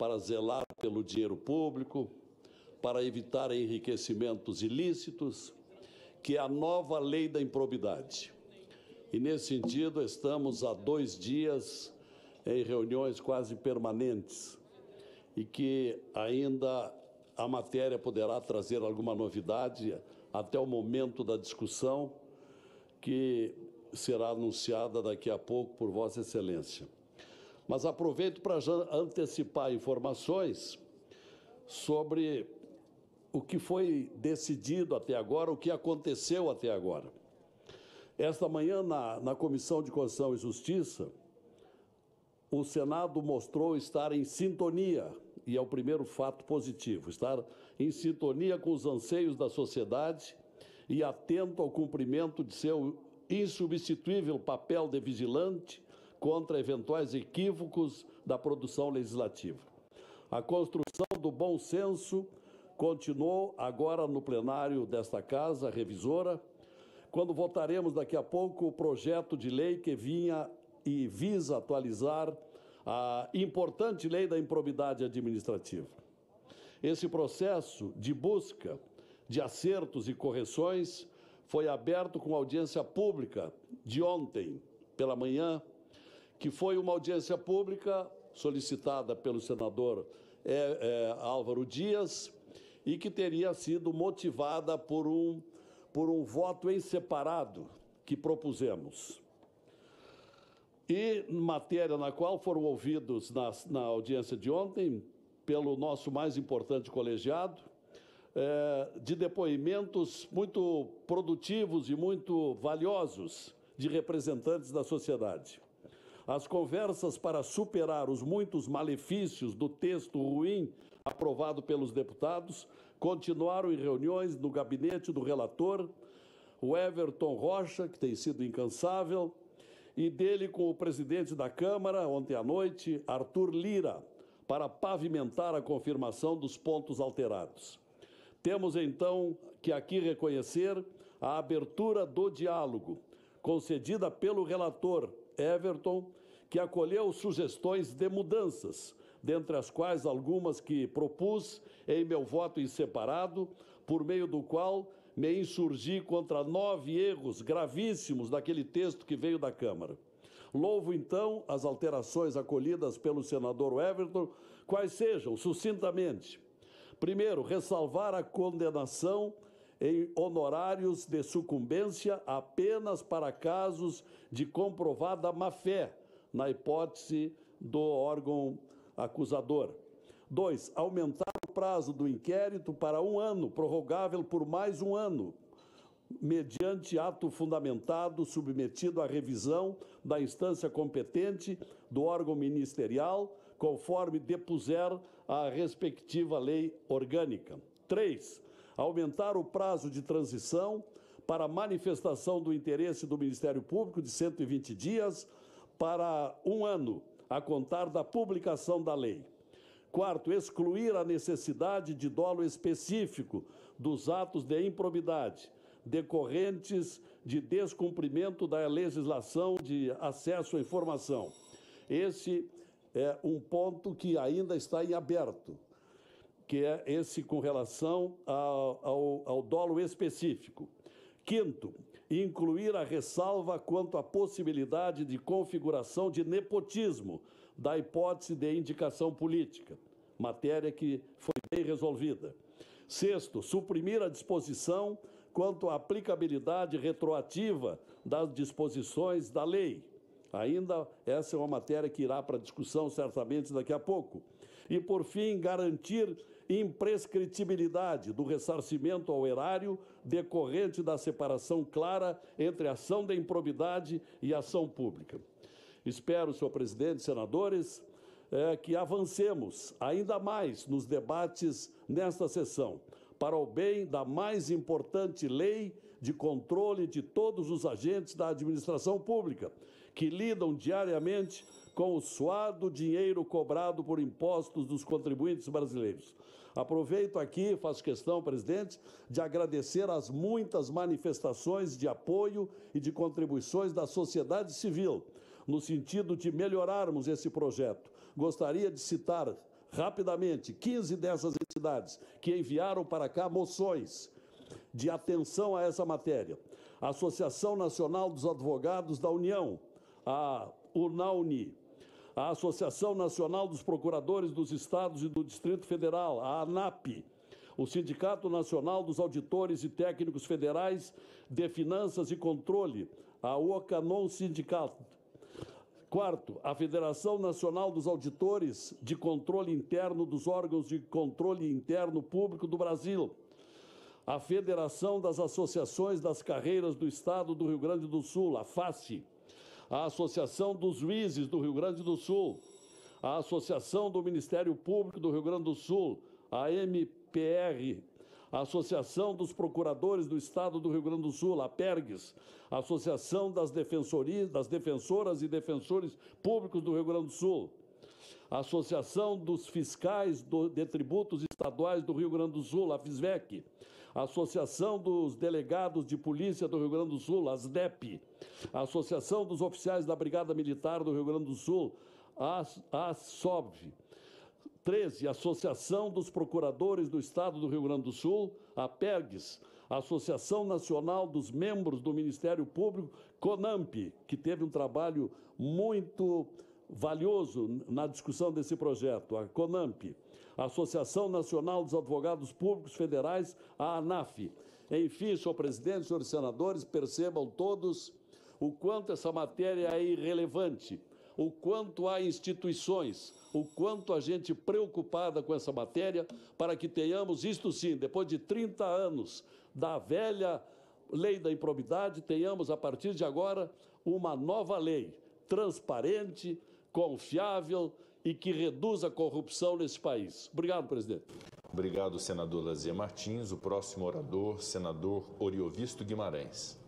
para zelar pelo dinheiro público, para evitar enriquecimentos ilícitos, que é a nova lei da improbidade. E nesse sentido, estamos há dois dias em reuniões quase permanentes e que ainda a matéria poderá trazer alguma novidade até o momento da discussão que será anunciada daqui a pouco por Vossa Excelência. Mas aproveito para antecipar informações sobre o que foi decidido até agora, o que aconteceu até agora. Esta manhã, na, na Comissão de Constituição e Justiça, o Senado mostrou estar em sintonia, e é o primeiro fato positivo, estar em sintonia com os anseios da sociedade e atento ao cumprimento de seu insubstituível papel de vigilante contra eventuais equívocos da produção legislativa. A construção do bom senso continuou agora no plenário desta casa revisora, quando votaremos daqui a pouco o projeto de lei que vinha e visa atualizar a importante lei da improbidade administrativa. Esse processo de busca de acertos e correções foi aberto com audiência pública de ontem pela manhã que foi uma audiência pública solicitada pelo senador é, é, Álvaro Dias e que teria sido motivada por um, por um voto em separado que propusemos. E matéria na qual foram ouvidos na, na audiência de ontem, pelo nosso mais importante colegiado, é, de depoimentos muito produtivos e muito valiosos de representantes da sociedade. As conversas para superar os muitos malefícios do texto ruim aprovado pelos deputados continuaram em reuniões no gabinete do relator, o Everton Rocha, que tem sido incansável, e dele com o presidente da Câmara, ontem à noite, Arthur Lira, para pavimentar a confirmação dos pontos alterados. Temos então que aqui reconhecer a abertura do diálogo, concedida pelo relator Everton, que acolheu sugestões de mudanças, dentre as quais algumas que propus em meu voto em separado, por meio do qual me insurgi contra nove erros gravíssimos daquele texto que veio da Câmara. Louvo então as alterações acolhidas pelo senador Everton, quais sejam, sucintamente. Primeiro, ressalvar a condenação em honorários de sucumbência apenas para casos de comprovada má-fé, na hipótese do órgão acusador. 2. Aumentar o prazo do inquérito para um ano, prorrogável por mais um ano, mediante ato fundamentado submetido à revisão da instância competente do órgão ministerial, conforme depuser a respectiva lei orgânica. 3. Aumentar o prazo de transição para manifestação do interesse do Ministério Público de 120 dias para um ano, a contar da publicação da lei. Quarto, excluir a necessidade de dolo específico dos atos de improbidade decorrentes de descumprimento da legislação de acesso à informação. Esse é um ponto que ainda está em aberto, que é esse com relação ao, ao, ao dolo específico. Quinto, incluir a ressalva quanto à possibilidade de configuração de nepotismo da hipótese de indicação política, matéria que foi bem resolvida. Sexto, suprimir a disposição quanto à aplicabilidade retroativa das disposições da lei. Ainda essa é uma matéria que irá para discussão certamente daqui a pouco. E, por fim, garantir imprescritibilidade do ressarcimento ao erário decorrente da separação clara entre ação de improbidade e ação pública. Espero, senhor presidente, senadores, é, que avancemos ainda mais nos debates nesta sessão, para o bem da mais importante lei de controle de todos os agentes da administração pública, que lidam diariamente com o suado dinheiro cobrado por impostos dos contribuintes brasileiros. Aproveito aqui, faço questão, presidente, de agradecer as muitas manifestações de apoio e de contribuições da sociedade civil, no sentido de melhorarmos esse projeto. Gostaria de citar rapidamente 15 dessas entidades que enviaram para cá moções de atenção a essa matéria. A Associação Nacional dos Advogados da União, a UNAUNI, a Associação Nacional dos Procuradores dos Estados e do Distrito Federal, a ANAP, o Sindicato Nacional dos Auditores e Técnicos Federais de Finanças e Controle, a OCANON Sindicato. Quarto, a Federação Nacional dos Auditores de Controle Interno dos Órgãos de Controle Interno Público do Brasil. A Federação das Associações das Carreiras do Estado do Rio Grande do Sul, a FACE a Associação dos Juízes do Rio Grande do Sul, a Associação do Ministério Público do Rio Grande do Sul, a MPR, a Associação dos Procuradores do Estado do Rio Grande do Sul, a PERGS, a Associação das, Defensorias, das Defensoras e Defensores Públicos do Rio Grande do Sul, a Associação dos Fiscais de Tributos Estaduais do Rio Grande do Sul, a FISVEC, a Associação dos Delegados de Polícia do Rio Grande do Sul, a Sdep; a Associação dos Oficiais da Brigada Militar do Rio Grande do Sul, a ASOV. 13. Associação dos Procuradores do Estado do Rio Grande do Sul, a PERGS, Associação Nacional dos Membros do Ministério Público, CONAMP, que teve um trabalho muito valioso na discussão desse projeto, a CONAMP, a Associação Nacional dos Advogados Públicos Federais, a ANAF. Enfim, senhor presidente, senhores senadores, percebam todos o quanto essa matéria é irrelevante, o quanto há instituições, o quanto a gente preocupada com essa matéria, para que tenhamos, isto sim, depois de 30 anos da velha lei da improbidade, tenhamos a partir de agora uma nova lei transparente, confiável e que reduza a corrupção nesse país. Obrigado, presidente. Obrigado, senador Lazia Martins. O próximo orador, senador Oriovisto Guimarães.